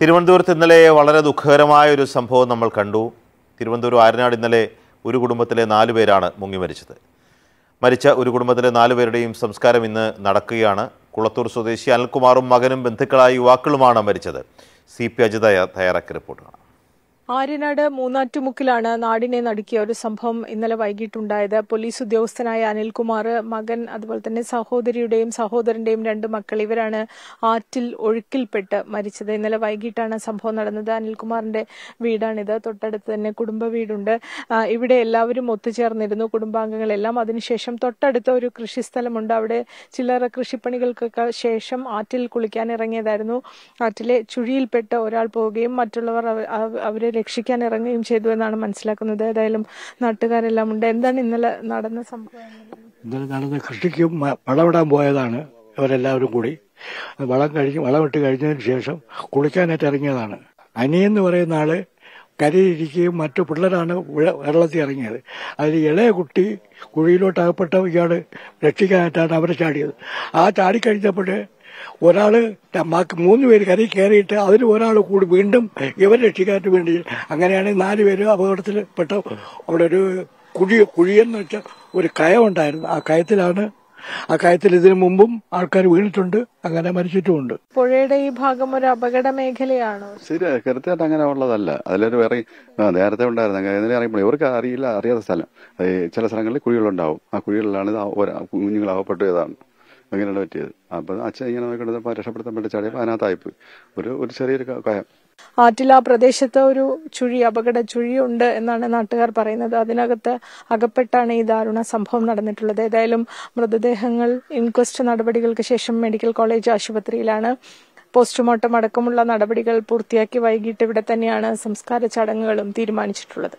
തിരുവനന്തപുരത്ത് ഇന്നലെ വളരെ ദുഃഖകരമായ ഒരു സംഭവം നമ്മൾ കണ്ടു തിരുവനന്തപുരം ആരനാട് ഇന്നലെ ഒരു കുടുംബത്തിലെ നാലു പേരാണ് മുങ്ങി മരിച്ചത് മരിച്ച ഒരു കുടുംബത്തിലെ നാലു പേരുടെയും സംസ്കാരം ഇന്ന് നടക്കുകയാണ് കുളത്തൂർ സ്വദേശി അനിൽകുമാറും മകനും ബന്ധുക്കളായ യുവാക്കളുമാണ് മരിച്ചത് സി പി അജിത തയ്യാറാക്കിയ റിപ്പോർട്ടാണ് ആര്യനാട് മൂന്നാറ്റുമുക്കിലാണ് നാടിനെ നടുക്കിയ ഒരു സംഭവം ഇന്നലെ വൈകിട്ടുണ്ടായത് പോലീസ് ഉദ്യോഗസ്ഥനായ അനിൽകുമാർ മകൻ അതുപോലെ തന്നെ സഹോദരിയുടെയും സഹോദരന്റെയും രണ്ട് മക്കൾ ഇവരാണ് ആറ്റിൽ ഒഴുക്കിൽപ്പെട്ട് മരിച്ചത് ഇന്നലെ വൈകിട്ടാണ് സംഭവം നടന്നത് അനിൽകുമാറിന്റെ വീടാണിത് തൊട്ടടുത്ത് തന്നെ കുടുംബ വീടുണ്ട് ഇവിടെ എല്ലാവരും ഒത്തുചേർന്നിരുന്നു കുടുംബാംഗങ്ങളെല്ലാം അതിനുശേഷം തൊട്ടടുത്ത ഒരു കൃഷിസ്ഥലമുണ്ട് അവിടെ ചില്ലറ കൃഷിപ്പണികൾക്കൊക്കെ ശേഷം ആറ്റിൽ കുളിക്കാൻ ഇറങ്ങിയതായിരുന്നു ആറ്റിലെ ചുഴിയിൽപ്പെട്ട് ഒരാൾ പോവുകയും മറ്റുള്ളവർ അവരെ രക്ഷിക്കാൻ ഇറങ്ങുകയും ചെയ്തു എന്നാണ് മനസ്സിലാക്കുന്നത് ഏതായാലും നാട്ടുകാരെല്ലാം ഉണ്ട് എന്താണ് ഇന്നലെ നടന്ന സംഭവം ഇന്നലെ നടന്ന കൃഷിക്ക് വളമിടാൻ പോയതാണ് അവരെല്ലാവരും കൂടി വളം കഴിഞ്ഞ് വളമിട്ട് കഴിഞ്ഞതിന് ശേഷം കുളിക്കാനായിട്ട് ഇറങ്ങിയതാണ് അനിയെന്ന് പറയുന്ന ആള് കരയിരിക്കുകയും മറ്റു പിള്ളേരാണ് വെള്ളത്തിൽ ഇറങ്ങിയത് അതിൽ ഇളയ കുട്ടി കുഴിയിലോട്ട് അകപ്പെട്ട ഇയാൾ രക്ഷിക്കാനായിട്ടാണ് അവരെ ചാടിയത് ആ ചാടിക്കഴിഞ്ഞപ്പോഴേ ഒരാൾ ബാക്കി മൂന്ന് പേര് കരി കയറിയിട്ട് അതിൽ ഒരാൾ കൂടി വീണ്ടും ഇവരെ രക്ഷിക്കാനായിട്ട് വേണ്ടി അങ്ങനെയാണെങ്കിൽ നാല് പേര് പെട്ട അവിടെ ഒരു കുഴി കുഴിയെന്ന് വെച്ചാൽ ഒരു കയമുണ്ടായിരുന്നു ആ കയത്തിലാണ് ആ കയത്തിൽ ഇതിനു മുമ്പും ആൾക്കാർ വീണിട്ടുണ്ട് അങ്ങനെ മരിച്ചിട്ടുമുണ്ട് പുഴയുടെ ഈ ഭാഗം ഒരു അപകട മേഖലയാണ് ശരി കൃത്യമായിട്ട് അങ്ങനെ ഉള്ളതല്ല അതിലൊരു വേറെ നേരത്തെ ഉണ്ടായിരുന്നു അങ്ങനെ അറിയുമ്പോൾ ഇവർക്ക് അറിയില്ല അറിയാത്ത സ്ഥലം ചില സ്ഥലങ്ങളിൽ കുഴികളുണ്ടാവും ആ കുഴികളിലാണ് കുഞ്ഞുങ്ങൾ അകപ്പെട്ടു അങ്ങനെയാണ് പറ്റിയത് അപ്പൊ അച്ഛൻ ഇങ്ങനെ നോക്കിയിട്ട് രക്ഷപ്പെടുത്താൻ വേണ്ടി ചാടിയപ്പോൾ അതിനകത്തായിപ്പോയി ഒരു ഒരു ചെറിയൊരു കായം ആറ്റില പ്രദേശത്ത് ഒരു ചുഴി അപകട ചുഴിയുണ്ട് എന്നാണ് നാട്ടുകാർ പറയുന്നത് അതിനകത്ത് അകപ്പെട്ടാണ് ഈ ദാരുണ സംഭവം നടന്നിട്ടുള്ളത് ഏതായാലും മൃതദേഹങ്ങൾ ഇൻക്വസ്റ്റ് നടപടികൾക്ക് ശേഷം മെഡിക്കൽ കോളേജ് ആശുപത്രിയിലാണ് പോസ്റ്റ്മോർട്ടം അടക്കമുള്ള നടപടികൾ പൂർത്തിയാക്കി വൈകിട്ട് ഇവിടെ തന്നെയാണ് സംസ്കാര ചടങ്ങുകളും തീരുമാനിച്ചിട്ടുള്ളത്